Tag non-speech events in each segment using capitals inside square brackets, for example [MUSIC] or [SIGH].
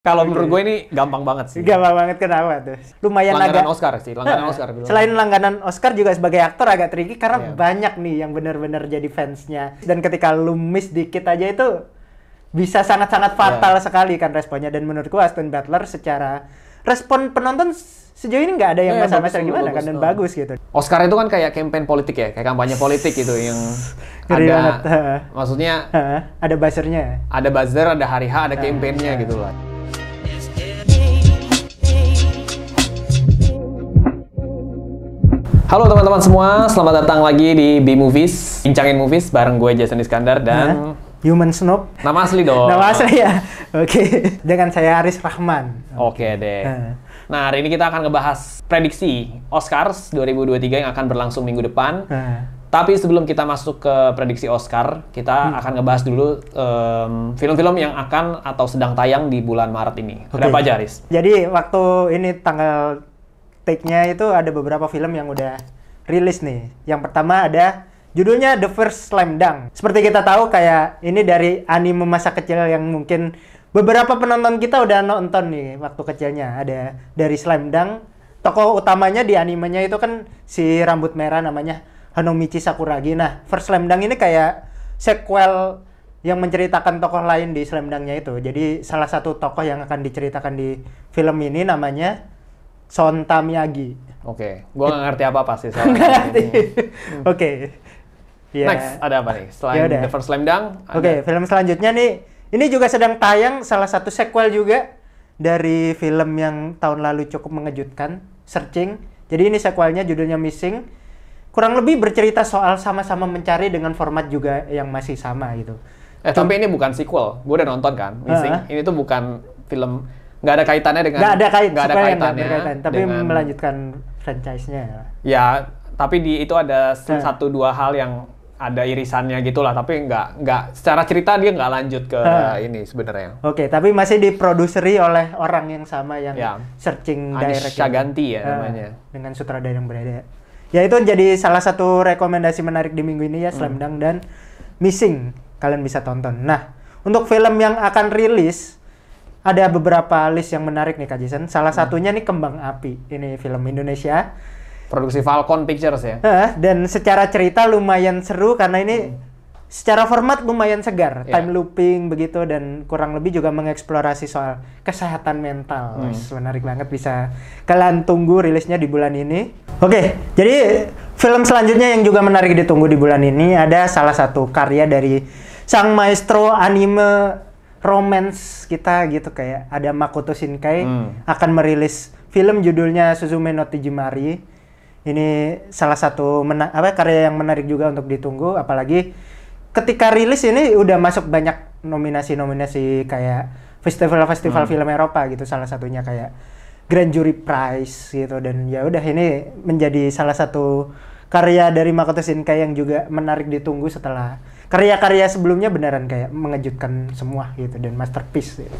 Kalau menurut gue ini gampang banget sih. Gampang banget kenapa tuh? Lumayan langganan agak Oscar sih, langganan Oscar. Bilang. Selain langganan Oscar juga sebagai aktor agak tricky karena yeah. banyak nih yang benar-benar jadi fansnya. Dan ketika lu miss dikit aja itu bisa sangat-sangat fatal yeah. sekali kan responnya. Dan menurutku gue Aston Butler secara respon penonton sejauh ini nggak ada yang yeah, masalah gimana kan, bagus, kan dan oh. bagus gitu. Oscar itu kan kayak campaign politik ya, kayak kampanye politik gitu yang [LAUGHS] Ngeri ada, banget. maksudnya ada buzzernya. Ya? Ada buzzer, ada hari H, ada campaignnya gitu lah. Halo teman-teman semua, selamat datang lagi di B Movies, bincangin movies bareng gue Jason Iskandar dan Human Snob. Nama asli dong. Nama asli ya. Oke. Okay. Dengan saya Aris Rahman. Oke okay. deh. Nah, hari ini kita akan ngebahas prediksi Oscars 2023 yang akan berlangsung minggu depan. Tapi sebelum kita masuk ke prediksi Oscar, kita hmm. akan ngebahas dulu film-film um, yang akan atau sedang tayang di bulan Maret ini. Okay. Kenapa aja, Aris? Jadi waktu ini tanggal take-nya itu ada beberapa film yang udah rilis nih. Yang pertama ada Judulnya The First Slam Dunk. Seperti kita tahu kayak ini dari anime masa kecil yang mungkin beberapa penonton kita udah nonton nih waktu kecilnya. Ada dari Slam Dunk. Tokoh utamanya di animenya itu kan si rambut merah namanya Hanomichi Sakuragi. Nah, First Slam Dunk ini kayak sequel yang menceritakan tokoh lain di Slam Dunknya itu. Jadi salah satu tokoh yang akan diceritakan di film ini namanya Sonta Miyagi. Oke, okay. gua nggak ngerti apa-apa sih soalnya. [LAUGHS] Nggak Oke. Iya. Next, ada apa nih? Selain Yaudah. The First Slam Dunk, Oke, okay, film selanjutnya nih. Ini juga sedang tayang salah satu sequel juga dari film yang tahun lalu cukup mengejutkan, Searching. Jadi ini sequelnya judulnya Missing. Kurang lebih bercerita soal sama-sama mencari dengan format juga yang masih sama gitu. Eh, Cuma, tapi ini bukan sequel. Gue udah nonton kan, Missing. Uh -huh. Ini tuh bukan film nggak ada kaitannya dengan nggak ada, kait, nggak ada kaitannya berkaitan, tapi dengan, melanjutkan franchise-nya ya tapi di itu ada nah. satu dua hal yang ada irisannya gitulah tapi nggak nggak secara cerita dia nggak lanjut ke nah. ini sebenarnya oke okay, tapi masih diproduseri oleh orang yang sama yang ya. searching Anish direct ya namanya namanya dengan sutradara yang berbeda ya itu jadi salah satu rekomendasi menarik di minggu ini ya hmm. Slam hmm. dan Missing kalian bisa tonton nah untuk film yang akan rilis ada beberapa list yang menarik nih Kak Jason. Salah satunya nih Kembang Api. Ini film Indonesia. Produksi Falcon Pictures ya. dan secara cerita lumayan seru karena ini hmm. secara format lumayan segar, yeah. time looping begitu dan kurang lebih juga mengeksplorasi soal kesehatan mental. Hmm. Wih, menarik banget bisa kalian tunggu rilisnya di bulan ini. Oke, jadi film selanjutnya yang juga menarik ditunggu di bulan ini ada salah satu karya dari sang maestro anime romance kita gitu kayak ada Makoto Shinkai hmm. akan merilis film judulnya Suzume no Tijimari. Ini salah satu apa karya yang menarik juga untuk ditunggu apalagi ketika rilis ini udah masuk banyak nominasi-nominasi kayak festival-festival hmm. film Eropa gitu salah satunya kayak Grand Jury Prize gitu dan ya udah ini menjadi salah satu karya dari Makoto Shinkai yang juga menarik ditunggu setelah karya-karya sebelumnya beneran kayak mengejutkan semua gitu dan masterpiece gitu.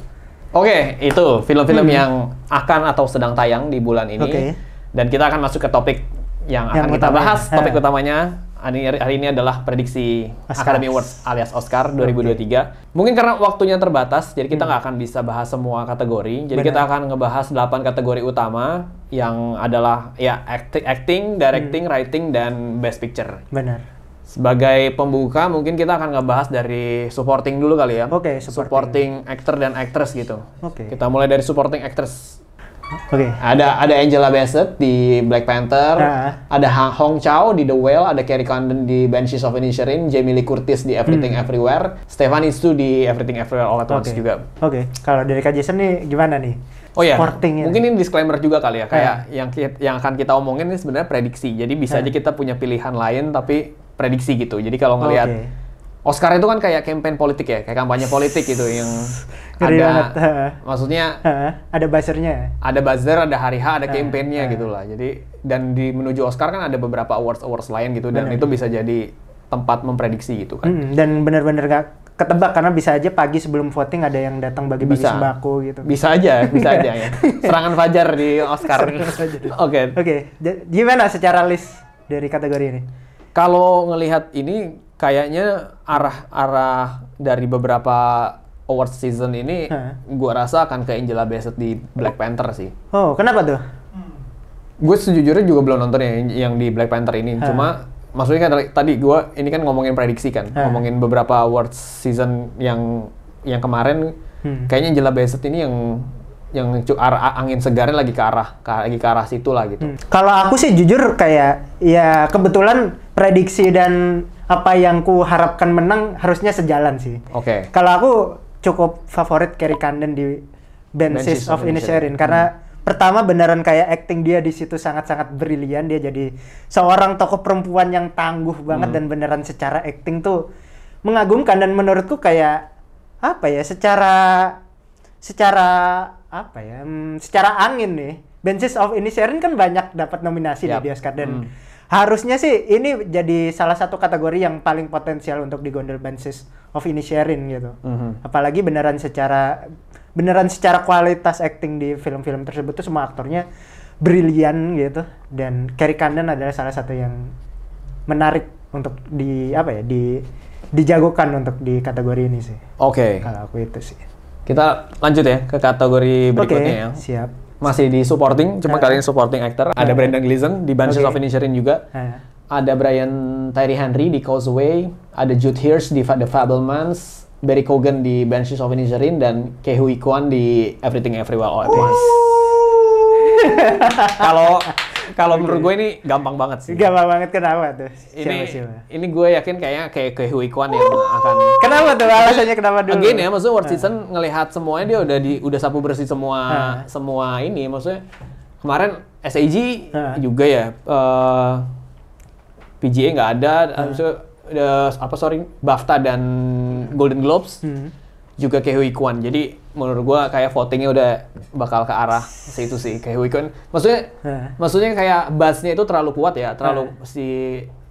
Oke, okay, itu film-film hmm. yang akan atau sedang tayang di bulan ini. Okay. Dan kita akan masuk ke topik yang, yang akan kita utamanya. bahas. Topik ha. utamanya hari, ini adalah prediksi Oscars. Academy Awards alias Oscar 2023. Okay. Mungkin karena waktunya terbatas, jadi kita hmm. nggak hmm. akan bisa bahas semua kategori. Jadi Bener. kita akan ngebahas 8 kategori utama yang adalah ya acting, acting directing, hmm. writing, dan best picture. Benar. Sebagai pembuka mungkin kita akan ngebahas dari supporting dulu kali ya. Oke, okay, supporting. supporting actor dan actress gitu. Oke. Okay. Kita mulai dari supporting actress. Oke. Okay. Ada ada Angela Bassett di Black Panther, nah. ada Hong Chao di The Whale, ada Carrie Condon di Banshees of Inisherin, Jamie Lee Curtis di Everything hmm. Everywhere, Stefan Su di Everything Everywhere All At Once okay. juga. Oke. Okay. Kalau dari Kak Jason nih gimana nih? Oh iya. ya, mungkin ini disclaimer juga kali ya, kayak yeah. yang yang akan kita omongin ini sebenarnya prediksi. Jadi bisa yeah. aja kita punya pilihan lain, tapi prediksi gitu. Jadi kalau ngelihat okay. Oscar itu kan kayak campaign politik ya, kayak kampanye politik gitu yang [LAUGHS] Ngeri ada banget. maksudnya ada buzzernya. Ada buzzer, ada hari H, ada campaignnya gitu lah. Jadi dan di menuju Oscar kan ada beberapa awards awards lain gitu dan bener. itu bisa jadi tempat memprediksi gitu kan. Hmm, dan benar-benar gak ketebak karena bisa aja pagi sebelum voting ada yang datang bagi-bagi bisa. sembako gitu. Bisa aja, [LAUGHS] bisa aja ya. Iya. Serangan fajar di Oscar. [LAUGHS] Oke. Oke. Okay. Okay. Gimana secara list dari kategori ini? Kalau ngelihat ini kayaknya arah-arah dari beberapa award season ini gue gua rasa akan ke Angela Bassett di Black Panther sih. Oh, kenapa tuh? Hmm. Gue sejujurnya juga belum nonton yang, yang di Black Panther ini. Cuma maksudnya kan tadi gue ini kan ngomongin prediksi kan, ngomongin beberapa awards season yang yang kemarin hmm. kayaknya Angela Bassett ini yang yang arah angin segarnya lagi ke arah ke, lagi ke arah situ lah gitu. Hmm. Kalau aku sih jujur kayak ya kebetulan prediksi dan apa yang ku harapkan menang harusnya sejalan sih. Oke. Okay. Kalau aku cukup favorit Kerry Condon di Benches of Inisherin karena hmm. pertama beneran kayak acting dia di situ sangat-sangat brilian dia jadi seorang tokoh perempuan yang tangguh banget hmm. dan beneran secara acting tuh mengagumkan dan menurutku kayak apa ya secara secara apa ya hmm, secara angin nih Benches of Inisherin kan banyak dapat nominasi yep. di Oscar dan hmm. harusnya sih ini jadi salah satu kategori yang paling potensial untuk digondol Benches of Inisherin gitu mm -hmm. apalagi beneran secara beneran secara kualitas acting di film-film tersebut tuh semua aktornya brilian gitu dan Carrie Condon adalah salah satu yang menarik untuk di apa ya di dijagokan untuk di kategori ini sih. Oke. Okay. Kalau aku itu sih. Kita lanjut ya ke kategori berikutnya okay, ya. siap. Masih di supporting, cuma uh, kali ini supporting actor. Uh, ada nah. Brandon Gleeson di Banshees okay. of Inisherin juga. Uh, ada Brian Tyree Henry di Causeway, ada Jude Hirsch di The Fablemans. Barry Cogan di Banshees of Inisherin dan Kehui Kwan di Everything Everywhere All at Once. [LAUGHS] Kalau kalau menurut gue ini gampang banget sih. Gampang banget kenapa tuh? Ini siapa, ini gue yakin kayaknya kayak ke Kwan yang akan. Kenapa tuh? Alasannya kenapa dulu? Begini ya, maksudnya World nah. Season ngelihat semuanya dia udah di udah sapu bersih semua uh. semua ini, maksudnya kemarin SAG uh. Nah. juga ya. Uh, eh, PGA nggak ada, hmm. Uh, apa sorry BAFTA dan Golden Globes. Hmm juga Hui Kwan. Jadi menurut gua kayak votingnya udah bakal ke arah situ sih Hui Kwan. Maksudnya huh. maksudnya kayak bassnya itu terlalu kuat ya, terlalu huh. si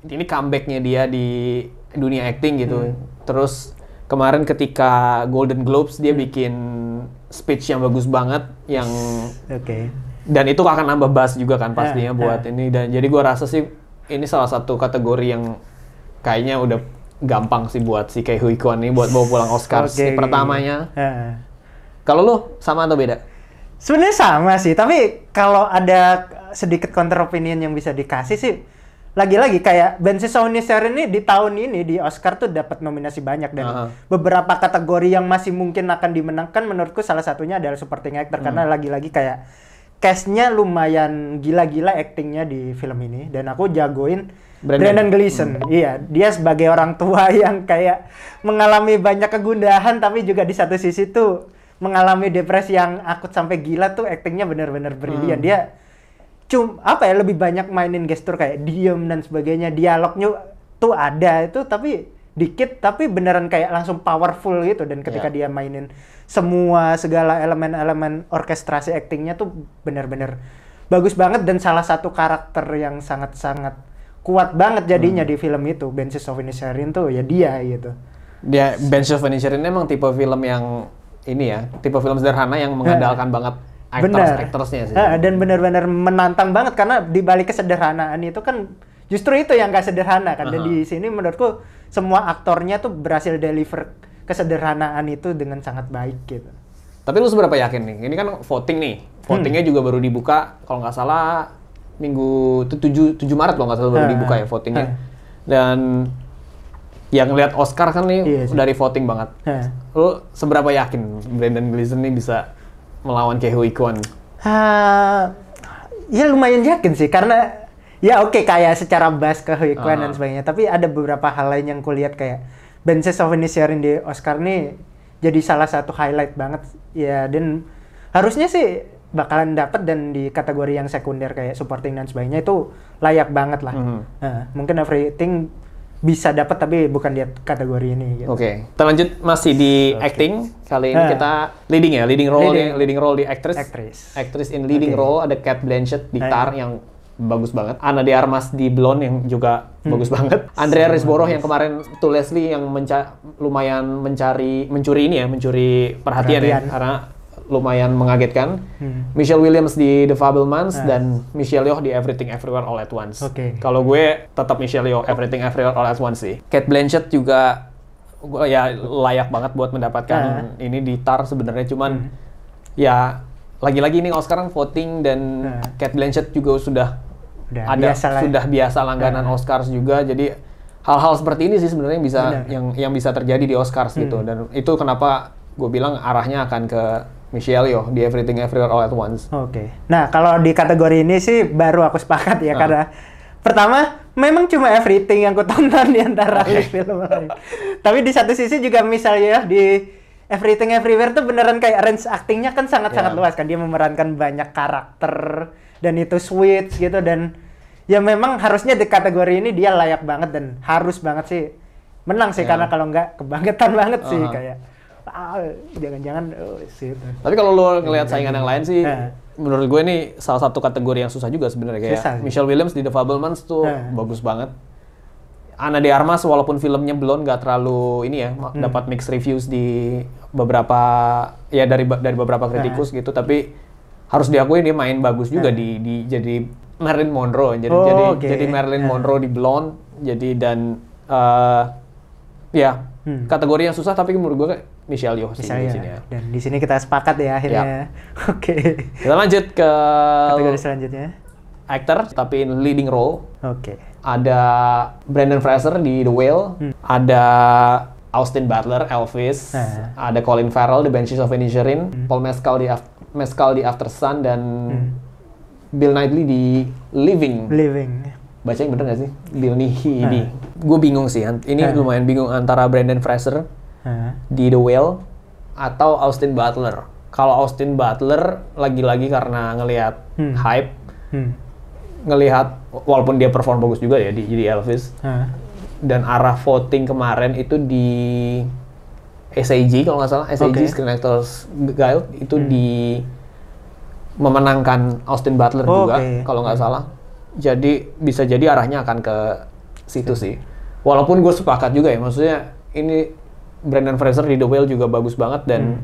ini comebacknya dia di dunia acting gitu. Hmm. Terus kemarin ketika Golden Globes dia hmm. bikin speech yang bagus banget yang Oke. Okay. Dan itu akan nambah bass juga kan pastinya huh. buat ini dan jadi gua rasa sih ini salah satu kategori yang kayaknya udah gampang sih buat si Kei Kwan nih buat bawa pulang Oscar okay. si pertamanya. Kalau lo sama atau beda? Sebenarnya sama sih, tapi kalau ada sedikit counter opinion yang bisa dikasih sih lagi-lagi kayak Ben Sisoniser ini di tahun ini di Oscar tuh dapat nominasi banyak dan uh -huh. beberapa kategori yang masih mungkin akan dimenangkan menurutku salah satunya adalah supporting actor karena hmm. lagi-lagi kayak case-nya lumayan gila-gila actingnya di film ini dan aku jagoin Brandon, Brandon Gleason. Hmm. Iya, dia sebagai orang tua [LAUGHS] yang kayak mengalami banyak kegundahan tapi juga di satu sisi tuh mengalami depresi yang akut sampai gila tuh aktingnya benar-benar brilian. Hmm. Dia cum apa ya lebih banyak mainin gestur kayak diem dan sebagainya. Dialognya tuh ada itu tapi dikit tapi beneran kayak langsung powerful gitu dan ketika yeah. dia mainin semua segala elemen-elemen orkestrasi aktingnya tuh bener-bener bagus banget dan salah satu karakter yang sangat-sangat kuat banget jadinya hmm. di film itu of Inisherin tuh ya dia gitu dia of Inisherin emang tipe film yang ini ya tipe film sederhana yang mengandalkan banget actors actorsnya sih Hmm. dan benar-benar menantang banget karena di balik kesederhanaan itu kan justru itu yang gak sederhana kan uh-huh. di sini menurutku semua aktornya tuh berhasil deliver kesederhanaan itu dengan sangat baik gitu tapi lu seberapa yakin nih ini kan voting nih hmm. votingnya hmm. juga baru dibuka kalau nggak salah minggu itu tujuh tujuh Maret loh nggak salah baru dibuka ya votingnya. Dan yang lihat Oscar kan nih iya dari voting banget. Lo seberapa yakin Brandon Gleeson nih bisa melawan Kehu Ikon? Uh, ya lumayan yakin sih karena ya oke okay, kayak secara bass ke Hikuan uh. dan ah. sebagainya tapi ada beberapa hal lain yang kulihat kayak Ben of sharing di Oscar nih jadi salah satu highlight banget ya dan harusnya sih bakalan dapat dan di kategori yang sekunder kayak supporting dan sebagainya itu layak banget lah. Mm -hmm. nah, mungkin everything bisa dapat tapi bukan di kategori ini. Gitu. Oke, okay. kita masih di okay. acting kali ini uh. kita leading ya, leading role, leading, ya, leading role di actress, actress, actress in leading okay. role ada Cat Blanchett di uh. Tar yang bagus banget. Ana de Armas di Blonde yang juga hmm. bagus banget. Andrea Risborough yang kemarin tuh Leslie yang menca lumayan mencari mencuri ini ya, mencuri perhatian, ya, perhatian. ya karena lumayan mengagetkan. Hmm. Michelle Williams di The Fabelmans nice. dan Michelle Yeoh di Everything Everywhere All at Once. Okay. Kalau gue tetap Michelle Yeoh Everything Everywhere All at Once sih. Kate Blanchett juga gue ya layak banget buat mendapatkan nah. ini di TAR sebenarnya cuman hmm. ya lagi-lagi ini Oscar voting dan uh. Nah. Kate Blanchett juga sudah Udah ada biasa ya. sudah biasa langganan nah. Oscars juga jadi hal-hal seperti ini sih sebenarnya bisa Benar. yang yang bisa terjadi di Oscars gitu. hmm. gitu dan itu kenapa gue bilang arahnya akan ke Michelle Yeoh di Everything Everywhere All at Once. Oke. Okay. Nah, kalau di kategori ini sih baru aku sepakat ya uh. karena pertama memang cuma Everything yang kutonton di antara okay. film lain. Tapi di satu sisi juga misalnya di Everything Everywhere tuh beneran kayak range aktingnya kan sangat-sangat yeah. luas kan dia memerankan banyak karakter dan itu sweet gitu dan ya memang harusnya di kategori ini dia layak banget dan harus banget sih menang sih yeah. karena kalau nggak kebangetan banget uh -huh. sih kayak ah, jangan-jangan oh, shit. Tapi kalau lo ngelihat saingan yang lain sih, ya. menurut gue ini salah satu kategori yang susah juga sebenarnya kayak susah, Michelle Williams di The Fablemans tuh ya. bagus banget. Ana de Armas walaupun filmnya belum nggak terlalu ini ya hmm. dapat mix reviews di beberapa ya dari dari beberapa nah. kritikus nah. gitu tapi harus diakui dia main bagus juga nah. di, di jadi Marilyn Monroe jadi oh, jadi okay. jadi Marilyn nah. Monroe di Blonde jadi dan uh, ya hmm. kategori yang susah tapi menurut gue Michelle Yeoh Michelle di sini ya. Dan di sini kita sepakat ya akhirnya. Yep. Ya. [LAUGHS] Oke. Okay. Kita lanjut ke kategori selanjutnya. Actor tapi in leading role. Oke. Okay. Ada Brandon Fraser di The Whale, hmm. ada Austin Butler, Elvis, ah. ada Colin Farrell di Benches of Inisherin, hmm. Paul Mescal di Af Mescal di After Sun dan hmm. Bill Knightley di Living. Living. Baca yang bener gak sih? Bill Nighy nah. ini. Gue bingung sih. Ini ah. lumayan bingung antara Brandon Fraser di The Whale atau Austin Butler. Kalau Austin Butler lagi-lagi karena ngelihat hmm. hype, hmm. ngelihat walaupun dia perform bagus juga ya di jadi Elvis. hmm. Dan arah voting kemarin itu di SAG kalau nggak salah, SAG okay. Screen Actors Guild itu hmm. di memenangkan Austin Butler oh, juga okay. kalau nggak hmm. salah. Jadi bisa jadi arahnya akan ke situ sih. Walaupun gue sepakat juga ya, maksudnya ini Brandon Fraser di The Whale juga bagus banget dan hmm.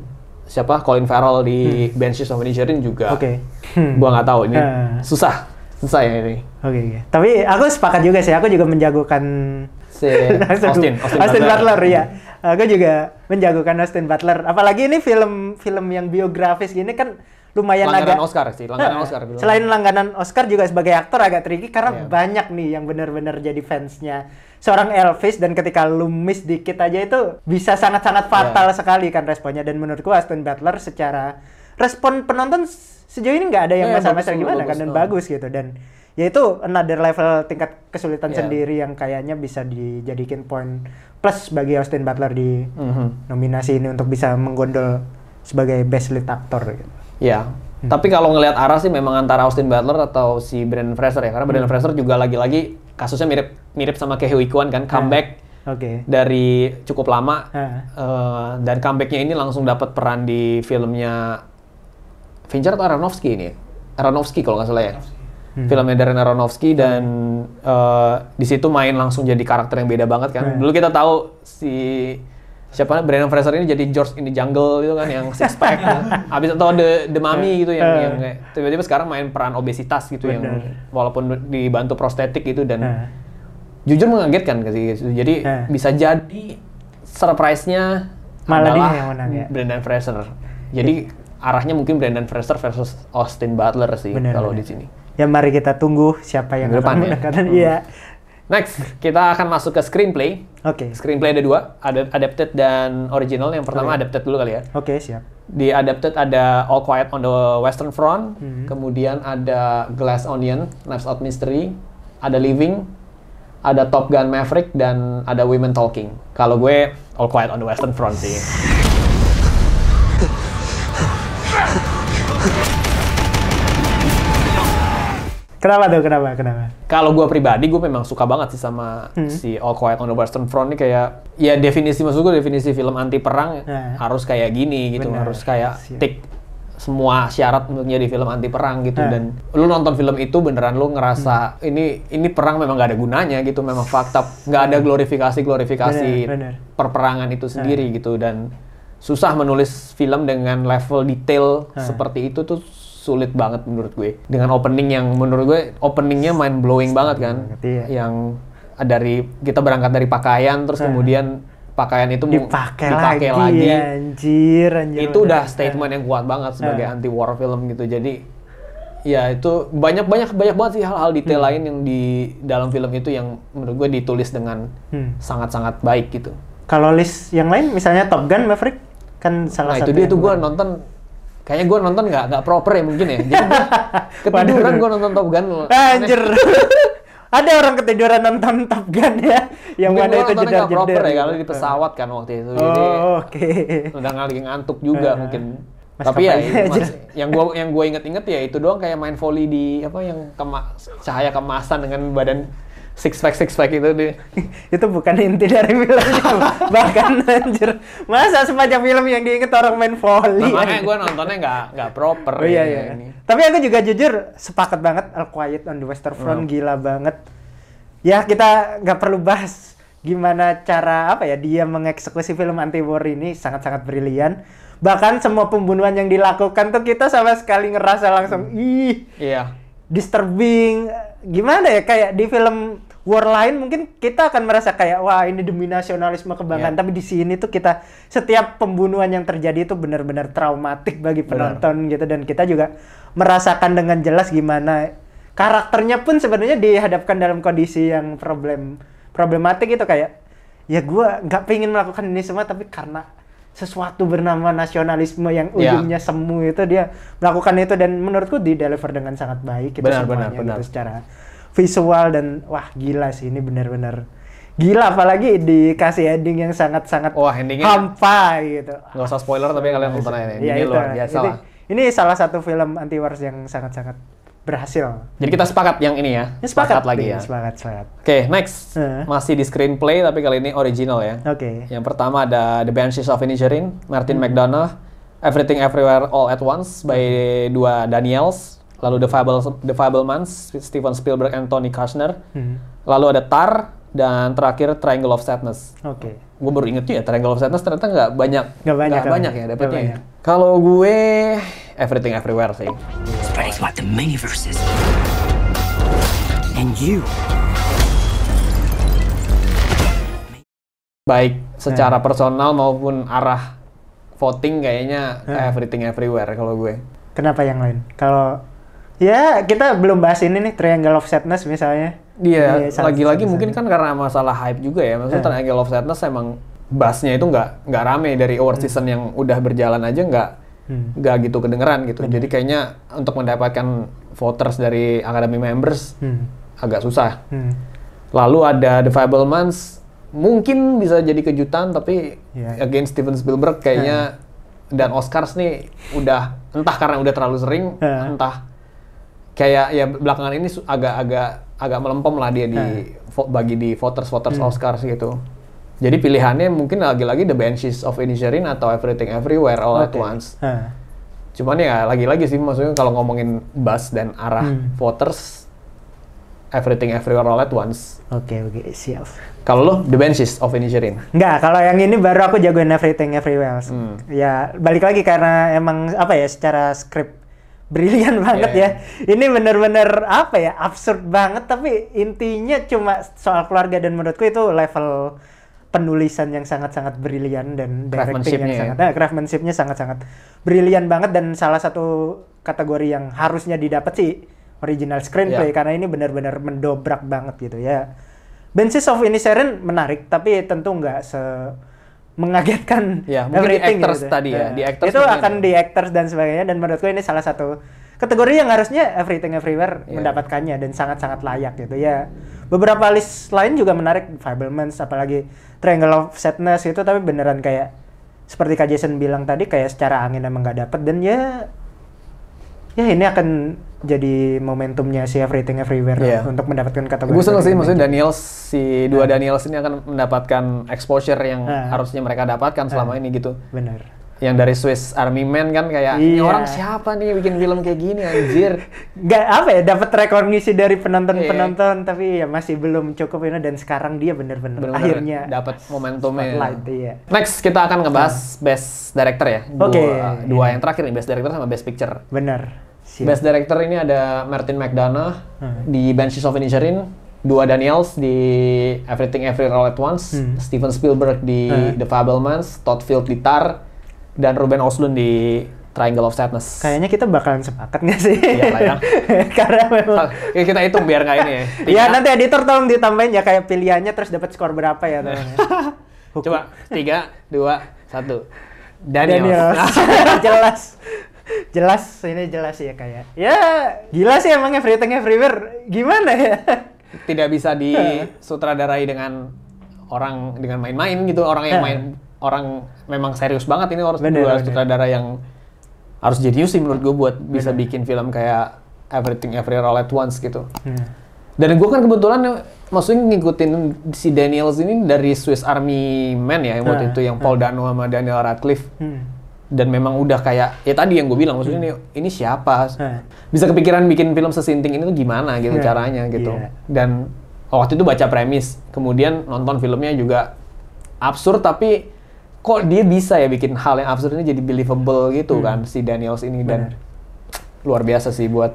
siapa Colin Farrell di hmm. Benches of Inisherin juga. Oke. Okay. Hmm. Gua nggak tahu ini uh. susah susah ya ini. Oke. Okay, okay. Tapi aku sepakat juga sih. Aku juga menjagokan si Austin, [LAUGHS] Austin, Austin, Austin Butler, Butler ya. Aku juga menjagokan Austin Butler. Apalagi ini film-film yang biografis gini kan lumayan langganan agak Oscar sih, langganan [LAUGHS] Oscar. Bilang. Selain langganan Oscar juga sebagai aktor agak tricky karena yeah. banyak nih yang benar-benar jadi fansnya seorang Elvis dan ketika lu miss dikit aja itu bisa sangat-sangat fatal yeah. sekali kan responnya dan menurutku Aston Butler secara respon penonton sejauh ini nggak ada yang iya, masalah-masalah yeah, gimana kan, bagus, kan dan bagus gitu dan yaitu another level tingkat kesulitan yeah. sendiri yang kayaknya bisa dijadikan poin plus bagi Austin Butler di mm -hmm. nominasi ini untuk bisa menggondol sebagai best lead actor gitu. Ya, hmm. tapi kalau ngelihat arah sih memang antara Austin Butler atau si Brandon Fraser ya, karena Brandon hmm. Fraser juga lagi-lagi kasusnya mirip mirip sama kayak Ikuan kan, ah, comeback Oke. okay. dari cukup lama uh, dan comebacknya ini langsung dapat peran di filmnya Fincher atau Aronofsky ini, Aronofsky kalau nggak salah ya. Hmm. hmm. filmnya dari Aronofsky hmm. dan hmm. uh, di situ main langsung jadi karakter yang beda banget kan. Hmm. Dulu kita tahu si siapa Brandon Fraser ini jadi George in the Jungle itu kan yang six pack gitu. [LAUGHS] Abis atau The The Mummy eh, gitu yang uh, yang kayak tiba-tiba sekarang main peran obesitas gitu bener. yang walaupun dibantu prostetik gitu dan uh. jujur mengagetkan sih. Jadi uh. bisa jadi surprise-nya malah dia yang menang ya. Brandon Fraser. Jadi yeah. arahnya mungkin Brandon Fraser versus Austin Butler sih kalau di sini. Ya mari kita tunggu siapa yang Depan, akan ya? menang. Karena hmm. ya Next, kita akan masuk ke screenplay. Oke. Okay. Screenplay ada dua, ada adapted dan original. Yang pertama okay. adapted dulu kali ya. Oke, okay, siap. Di adapted ada All Quiet on the Western Front, mm -hmm. kemudian ada Glass Onion, Knives Out Mystery, ada Living, ada Top Gun Maverick, dan ada Women Talking. Kalau gue All Quiet on the Western Front sih. Kenapa tuh? Kenapa? Kenapa? Kalau gue pribadi, gue memang suka banget sih sama hmm. si All Quiet on the Western Front ini kayak ya definisi maksud gue definisi film anti perang ya, nah. harus kayak gini gitu, Benar. harus kayak Siap. tik semua syarat untuk jadi film anti perang gitu nah. dan lu nonton film itu beneran lu ngerasa hmm. ini ini perang memang gak ada gunanya gitu memang fakta gak ada glorifikasi glorifikasi perperangan itu nah. sendiri gitu dan susah menulis film dengan level detail nah. seperti itu tuh sulit banget menurut gue dengan opening yang menurut gue openingnya mind blowing iya, banget kan iya. yang dari kita berangkat dari pakaian terus iya. kemudian pakaian itu dipakai, lagi, lagi, Ya, Anjir, anjir itu udah statement yang kuat banget iya. sebagai uh. anti war film gitu jadi ya itu banyak banyak banyak banget sih hal-hal detail hmm. lain yang di dalam film itu yang menurut gue ditulis dengan hmm. sangat-sangat baik gitu kalau list yang lain misalnya Top Gun Maverick kan salah nah, satu itu dia tuh gue nonton Kayaknya gue nonton nggak nggak proper ya mungkin ya. Jadi gue [LAUGHS] ketiduran gue nonton Top Gun. Anjir. [LAUGHS] Ada orang ketiduran nonton Top Gun ya, yang mungkin mana itu jeda jeda. proper ya kalau di gitu. pesawat kan waktu itu. Oh, Jadi oke. Okay. Udah lagi ngantuk juga eh, mungkin. Mas Tapi ya mas, yang gua yang gue inget-inget ya itu doang kayak main volley di apa yang kema cahaya kemasan dengan badan six pack six pack itu dia [LAUGHS] itu bukan inti dari filmnya [LAUGHS] bahkan anjir masa sepanjang film yang diinget orang main volley nah, makanya gue nontonnya nggak nggak proper oh, iya, ya iya. Ini. tapi aku juga jujur sepakat banget Al Quiet on the Western Front oh. gila banget ya kita nggak perlu bahas gimana cara apa ya dia mengeksekusi film anti war ini sangat-sangat brilian bahkan semua pembunuhan yang dilakukan tuh kita sama sekali ngerasa langsung hmm. ih iya disturbing gimana ya kayak di film war lain mungkin kita akan merasa kayak wah ini demi nasionalisme kebanggaan yeah. tapi di sini tuh kita setiap pembunuhan yang terjadi itu benar-benar traumatik bagi penonton Benar. gitu dan kita juga merasakan dengan jelas gimana karakternya pun sebenarnya dihadapkan dalam kondisi yang problem problematik itu kayak ya gue nggak pengen melakukan ini semua tapi karena sesuatu bernama nasionalisme yang iya. ujungnya yeah. semu itu dia melakukan itu dan menurutku di deliver dengan sangat baik itu benar, semuanya benar, gitu benar. secara visual dan wah gila sih ini benar-benar gila apalagi dikasih ending yang sangat-sangat wah endingnya hampa gitu nggak usah spoiler tapi kalian nonton iya, aja ini ya, luar biasa ini salah satu film anti wars yang sangat-sangat berhasil jadi kita sepakat yang ini ya, ya sepakat, sepakat lagi ya sepakat sepakat oke okay, next uh. masih di screenplay tapi kali ini original ya oke okay. yang pertama ada The Banshees of Inisherin Martin hmm. McDonough Everything Everywhere All at Once by hmm. dua Daniels lalu The Fable The Fablemans Steven Spielberg and Tony Kushner hmm. lalu ada Tar dan terakhir Triangle of Sadness. Oke. Okay. Gue baru inget ya Triangle of Sadness ternyata nggak banyak. Nggak banyak. Gak kan? banyak ya dapetnya. Ya. Kalau gue Everything Everywhere sih. Spreading like the many verses. And you. Baik secara hmm. personal maupun arah voting kayaknya hmm. Everything Everywhere kalau gue. Kenapa yang lain? Kalau Ya, kita belum bahas ini nih triangle of sadness misalnya. Iya, iya lagi-lagi mungkin kan karena masalah hype juga ya. Maksudnya yeah. triangle of sadness emang bassnya itu nggak nggak rame dari award hmm. season yang udah berjalan aja nggak hmm. nggak hmm. gitu kedengeran gitu. Hmm. Jadi kayaknya untuk mendapatkan voters dari academy members hmm. agak susah. Hmm. Lalu ada The Fable Months mungkin bisa jadi kejutan tapi yeah. against Steven Spielberg kayaknya yeah. dan Oscars nih udah entah karena udah terlalu sering yeah. entah kayak ya belakangan ini agak-agak agak melempem lah dia di hmm. bagi di voters voters hmm. Oscars gitu. Jadi pilihannya mungkin lagi-lagi The Banshees of Inisherin atau Everything Everywhere All okay. at Once. Hmm. Cuman ya lagi-lagi sih maksudnya kalau ngomongin bus dan arah hmm. voters Everything Everywhere All at Once. Oke okay, oke okay, siap. Kalau lo The Banshees of Inisherin? Enggak, kalau yang ini baru aku jagoin Everything Everywhere. Hmm. Ya balik lagi karena emang apa ya secara script brilian banget yeah. ya. Ini bener-bener apa ya, absurd banget tapi intinya cuma soal keluarga dan menurutku itu level penulisan yang sangat-sangat brilian dan directing yang ya. sangat, ya. nah, craftsmanshipnya sangat-sangat brilian banget dan salah satu kategori yang harusnya didapat sih original screenplay yeah. karena ini benar-benar mendobrak banget gitu ya. Benches of Inisherin menarik tapi tentu nggak se mengagetkan ya, mungkin di actors gitu. tadi ya, ya. di actors itu akan ada. Ya. di actors dan sebagainya dan menurutku ini salah satu kategori yang harusnya everything everywhere yeah. mendapatkannya dan sangat-sangat layak gitu ya beberapa list lain juga menarik Fablemans apalagi Triangle of Sadness itu tapi beneran kayak seperti Kak Jason bilang tadi kayak secara angin emang nggak dapet dan ya ya ini akan jadi momentumnya si Everything Everywhere yeah. untuk mendapatkan kategori. Gue seneng sih, maksudnya Daniels si dua nah. Daniels ini akan mendapatkan exposure yang nah. harusnya mereka dapatkan selama nah. ini gitu. Bener. Yang dari Swiss Army Man kan kayak iya. ini orang siapa nih bikin film kayak gini anjir. [LAUGHS] Gak apa ya dapat rekognisi dari penonton-penonton yeah. tapi ya masih belum cukup ini dan sekarang dia bener-bener akhirnya dapat momentumnya. Spotlight, iya. Next kita akan ngebahas nah. best director ya. Oke. Okay. Dua, dua yeah. yang terakhir nih best director sama best picture. Bener. Siap. Best Director ini ada Martin McDonough hmm. di Banshees of Inisherin, dua Daniels di Everything Everywhere All at Once, hmm. Steven Spielberg di hmm. The Fabelmans, Todd Field di Tar, dan Ruben Oslund di Triangle of Sadness. Kayaknya kita bakalan sepakat nggak sih? Iya lah ya. [LAUGHS] Karena memang kita hitung biar nggak ini ya. [LAUGHS] Iya nanti editor tolong ditambahin ya kayak pilihannya terus dapat skor berapa ya. ya. [LAUGHS] Coba tiga dua satu. Daniel. Daniel. jelas. [LAUGHS] jelas ini jelas ya kayak ya. ya gila sih emang everything everywhere gimana ya [LAUGHS] tidak bisa disutradarai dengan orang dengan main-main gitu orang yang main orang memang serius banget ini harus bener, dua bener. sutradara yang harus jenius sih menurut gue buat bener. bisa bikin film kayak Everything Everywhere All at Once gitu bener. dan gue kan kebetulan maksudnya ngikutin si Daniels ini dari Swiss Army Man ya yang waktu itu yang Paul Dano sama Daniel Radcliffe hmm dan memang udah kayak ya tadi yang gue bilang maksudnya hmm. ini, ini siapa bisa kepikiran bikin film sesinting ini tuh gimana gitu iya. caranya gitu yeah. dan oh, waktu itu baca premis kemudian nonton filmnya juga absurd tapi kok dia bisa ya bikin hal yang absurd ini jadi believable gitu hmm. kan si Daniels ini Bener. dan luar biasa sih buat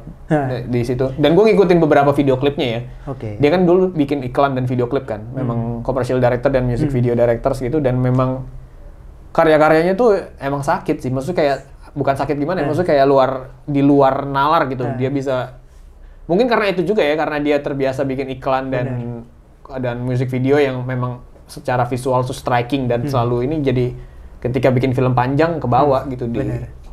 di situ dan gue ngikutin beberapa video klipnya ya okay. dia kan dulu bikin iklan dan video klip kan memang hmm. commercial director dan music hmm. video directors gitu dan memang karya-karyanya tuh emang sakit sih. Maksudnya kayak bukan sakit gimana ya? Hmm. Maksudnya kayak luar di luar nalar gitu. Eh. Dia bisa mungkin karena itu juga ya karena dia terbiasa bikin iklan dan Bener. dan musik video yang memang secara visual tuh striking dan hmm. selalu ini jadi ketika bikin film panjang ke bawah hmm. gitu di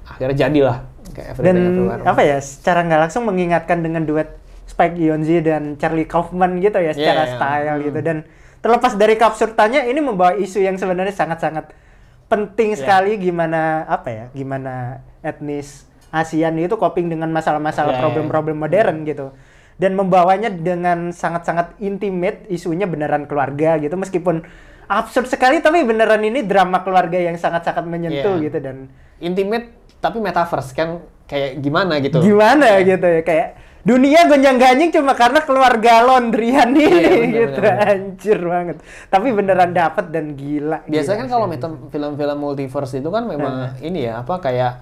akhirnya jadilah kayak dan everywhere. apa ya secara nggak langsung mengingatkan dengan duet Spike Jonze dan Charlie Kaufman gitu ya iya, secara yeah, style gitu. hmm. gitu dan terlepas dari keabsurdannya ini membawa isu yang sebenarnya sangat-sangat penting yeah. sekali gimana apa ya gimana etnis ASEAN itu coping dengan masalah-masalah yeah, iya. problem-problem yeah. modern gitu dan membawanya dengan sangat-sangat intimate isunya beneran keluarga gitu meskipun absurd sekali tapi beneran ini drama keluarga yang sangat-sangat menyentuh yeah. gitu dan intimate tapi metaverse kan kayak gimana gitu gimana yeah. gitu ya kayak dunia gonjang ganjing cuma karena keluarga londrian iya, iya, ini iya, bener, gitu bener, bener. anjir banget tapi beneran dapat dan gila biasanya kan kalau film-film multiverse itu kan memang uh ini ya apa kayak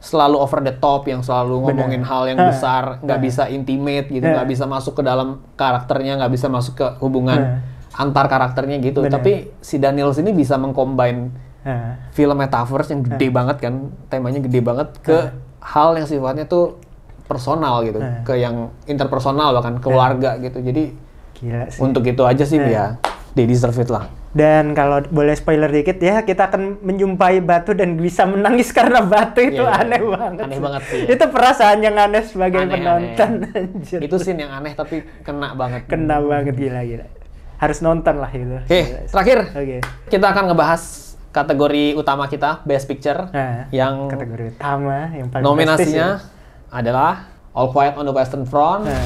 selalu over the top yang selalu ngomongin Bener. hal yang besar nggak uh, bisa intimate gitu nggak uh, bisa masuk ke dalam karakternya nggak bisa masuk ke hubungan antar karakternya gitu Bener. tapi si Daniels ini bisa mengcombine film metaverse yang gede banget kan temanya gede banget ke hal yang sifatnya tuh personal gitu eh. ke yang interpersonal bahkan keluarga eh. gitu jadi Gila sih. untuk itu aja sih eh. ya they deserve it lah dan kalau boleh spoiler dikit ya kita akan menjumpai batu dan bisa menangis [LAUGHS] karena batu itu yeah, iya. aneh yeah. banget aneh banget sih ya. itu perasaan yang aneh sebagai aneh, penonton aneh. itu scene yang aneh tapi kena banget kena banget gila gila harus nonton lah itu oke okay, terakhir okay. kita akan ngebahas kategori utama kita best picture nah, yang kategori utama yang paling nominasinya best ya adalah All Quiet on the Western Front. Eh.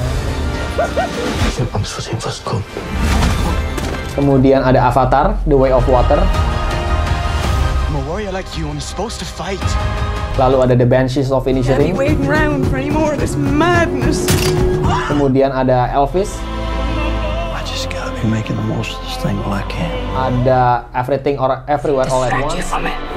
Kemudian ada Avatar, The Way of Water. Lalu ada The Banshees of Inisherin. Kemudian ada Elvis. Ada Everything or Everywhere All at Once.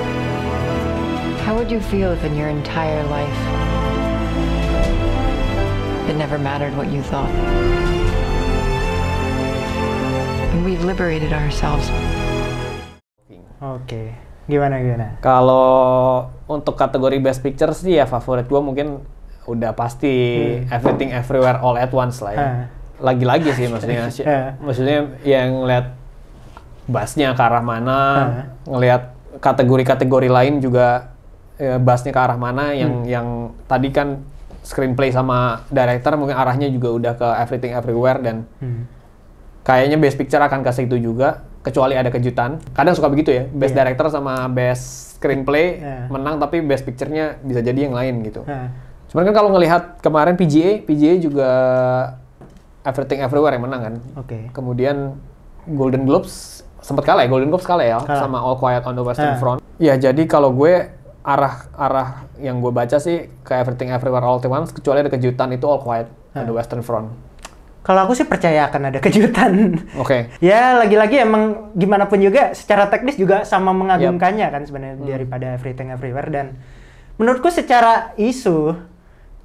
How would you feel if in your entire life it never mattered what you thought? And we've liberated ourselves. Oke, okay. gimana gimana? Kalau untuk kategori best picture sih ya favorit gua mungkin udah pasti hmm. Everything Everywhere All at Once lah ya. Lagi-lagi sih maksudnya, uh. [LAUGHS] maksudnya yang lihat basnya ke arah mana, ngelihat kategori-kategori lain juga Eh, bahasnya ke arah mana hmm. yang hmm. yang tadi kan screenplay sama director mungkin arahnya juga udah ke everything everywhere dan hmm. kayaknya best picture akan ke situ juga kecuali ada kejutan. Kadang suka begitu ya, best yeah. director sama best screenplay yeah. menang tapi best picturenya bisa jadi yang lain gitu. Yeah. Cuman kan kalau ngelihat kemarin PGA, PGA juga everything everywhere yang menang kan. Okay. Kemudian Golden Globes sempat kalah ya, Golden Globes kalah ya kalah. sama All Quiet on the Western yeah. Front. Ya jadi kalau gue arah arah yang gue baca sih ke Everything Everywhere All at Once kecuali ada kejutan itu All Quiet hmm. on the Western Front. Kalau aku sih percaya akan ada kejutan. Oke. Okay. [LAUGHS] ya lagi-lagi emang gimana pun juga secara teknis juga sama mengagumkannya yep. kan sebenarnya hmm. daripada Everything Everywhere dan menurutku secara isu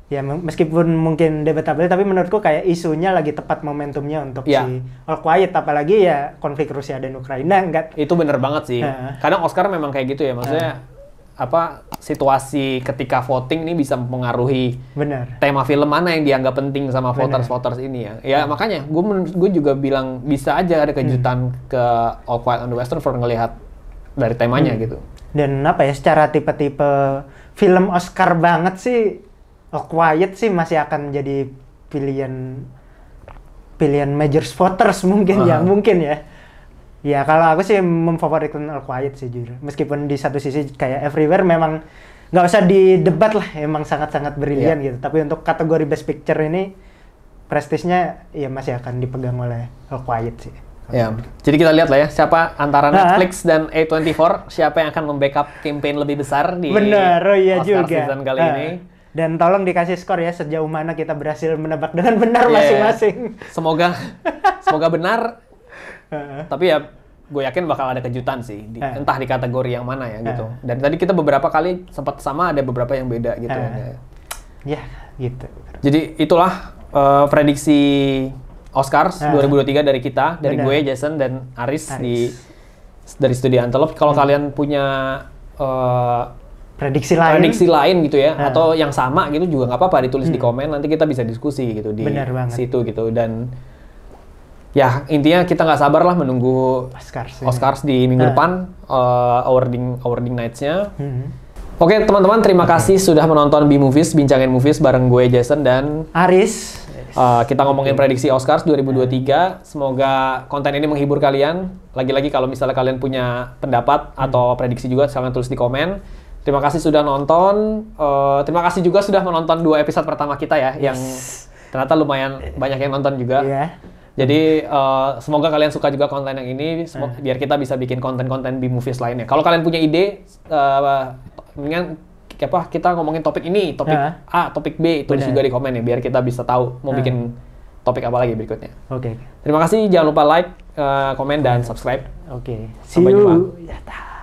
ya meskipun mungkin debatable tapi menurutku kayak isunya lagi tepat momentumnya untuk ya. si All Quiet apalagi ya konflik Rusia dan Ukraina enggak itu bener banget sih uh. kadang Oscar memang kayak gitu ya maksudnya uh apa situasi ketika voting ini bisa mempengaruhi Benar. tema film mana yang dianggap penting sama voters-voters ini ya. Ya hmm. makanya gue gue juga bilang bisa aja ada hmm. kejutan hmm. ke All Quiet on the Western Front ngelihat dari temanya hmm. gitu. Dan apa ya secara tipe-tipe film Oscar banget sih All Quiet sih masih akan jadi pilihan pilihan major voters mungkin uh. ya mungkin ya Ya kalau aku sih memfavoritkan All Quiet sih jujur. Meskipun di satu sisi kayak Everywhere memang nggak usah didebat lah, emang sangat-sangat brilian yeah. gitu. Tapi untuk kategori Best Picture ini prestisnya ya masih akan dipegang oleh All Quiet sih. Ya, jadi kita lihat lah ya siapa antara Netflix dan A24 siapa yang akan membackup campaign lebih besar di Bener, oh iya Oscar juga. season kali uh. ini dan tolong dikasih skor ya sejauh mana kita berhasil menebak dengan benar masing-masing. Yeah. Masing -masing. Semoga semoga benar [LAUGHS] Tapi ya gue yakin bakal ada kejutan sih, di, entah di kategori yang mana ya gitu. Dan tadi kita beberapa kali sempat sama, ada beberapa yang beda gitu. Ya. yeah, gitu. Jadi itulah uh, prediksi Oscars 2023 dari kita, dari Benar. gue Jason dan Aris, Aris. di dari studi Antelope. Kalau kalian punya uh, prediksi lain prediksi lain gitu ya nah. atau yang sama gitu juga nggak apa-apa ditulis hmm. di komen nanti kita bisa diskusi gitu di Bener situ gitu dan ya intinya kita nggak sabar lah menunggu Oscars, ya. di minggu nah. depan uh, awarding awarding nightsnya. nya Hmm. Oke okay, teman-teman terima kasih sudah menonton B Movies bincangin movies bareng gue Jason dan Aris. Uh, kita ngomongin prediksi Oscars 2023. Nah. Semoga konten ini menghibur kalian. Lagi-lagi kalau misalnya kalian punya pendapat hmm. atau prediksi juga silahkan tulis di komen. Terima kasih sudah nonton. Uh, terima kasih juga sudah menonton dua episode pertama kita ya yes. yang ternyata lumayan banyak yang nonton juga. Yeah. Jadi uh, semoga kalian suka juga konten yang ini, semoga, eh. Hmm. biar kita bisa bikin konten-konten B movies lainnya. Kalau kalian punya ide, uh, apa kita ngomongin topik ini, topik ah. A, topik B, tulis Bener. juga di komen ya, biar kita bisa tahu mau ah. bikin topik apa lagi berikutnya. Oke. Okay. Terima kasih, jangan lupa like, uh, komen dan subscribe. Oke. Okay. See Sampai Jumpa. Ya,